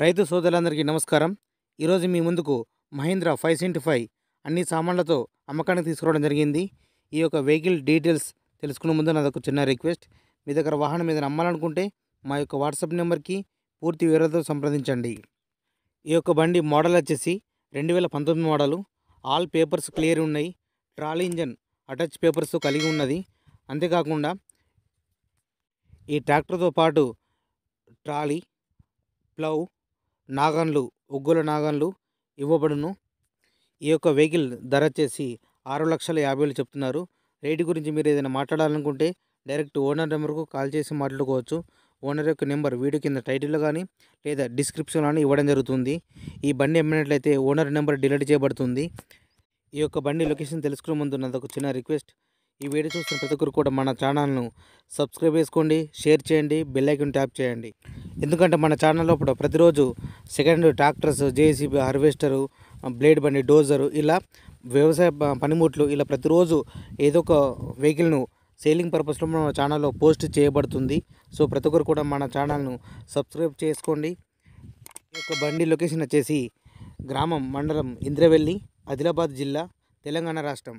రైతు సోదరులందరికీ నమస్కారం ఈరోజు మీ ముందుకు మహీంద్రా ఫైవ్ సెంటీ ఫైవ్ అన్ని సామాన్లతో అమ్మకానికి తీసుకురావడం జరిగింది ఈ యొక్క వెహికల్ డీటెయిల్స్ తెలుసుకునే ముందు నాదొక చిన్న రిక్వెస్ట్ మీ దగ్గర వాహనం మీద నమ్మాలనుకుంటే మా యొక్క వాట్సాప్ నెంబర్కి పూర్తి వివరాలతో సంప్రదించండి ఈ యొక్క బండి మోడల్ వచ్చేసి రెండు వేల పంతొమ్మిది మోడలు ఆల్ పేపర్స్ క్లియర్ ఉన్నాయి ట్రాలీ ఇంజన్ అటాచ్ పేపర్స్ కలిగి ఉన్నది అంతేకాకుండా ఈ ట్రాక్టర్తో పాటు ట్రాలీ ప్లవ్ నాగన్లు ఒగ్గుల నాగన్లు ఇవ్వబడును ఈ యొక్క వెహికల్ ధర వచ్చేసి ఆరు లక్షల యాభై వేలు చెప్తున్నారు రేటు గురించి మీరు ఏదైనా మాట్లాడాలనుకుంటే డైరెక్ట్ ఓనర్ నెంబర్కు కాల్ చేసి మాట్లాడుకోవచ్చు ఓనర్ యొక్క నెంబర్ వీడియో కింద టైటిల్లో కానీ లేదా డిస్క్రిప్షన్ కానీ ఇవ్వడం జరుగుతుంది ఈ బండి ఎమ్మినట్లయితే ఓనర్ నెంబర్ డిలీట్ చేయబడుతుంది ఈ యొక్క బండి లొకేషన్ తెలుసుకునే ముందు నాదొక చిన్న రిక్వెస్ట్ ఈ వీడియో చూసిన ప్రతి ఒక్కరు కూడా మన ఛానల్ను సబ్స్క్రైబ్ చేసుకోండి షేర్ చేయండి బెల్లైకన్ ట్యాప్ చేయండి ఎందుకంటే మన ఛానల్ లోపల ప్రతిరోజు second tractors JCB harvester blade బండి డోజరు ఇలా వ్యవసాయ పనిముట్లు ఇలా ప్రతిరోజు ఏదో ఒక వెహికల్ను సేలింగ్ పర్పస్లో మన ఛానల్లో పోస్ట్ చేయబడుతుంది సో ప్రతి ఒక్కరు కూడా మన ఛానల్ను సబ్స్క్రైబ్ చేసుకోండి ఈ యొక్క బండి లొకేషన్ వచ్చేసి గ్రామం మండలం ఇంద్రవెల్లి ఆదిలాబాద్ జిల్లా తెలంగాణ రాష్ట్రం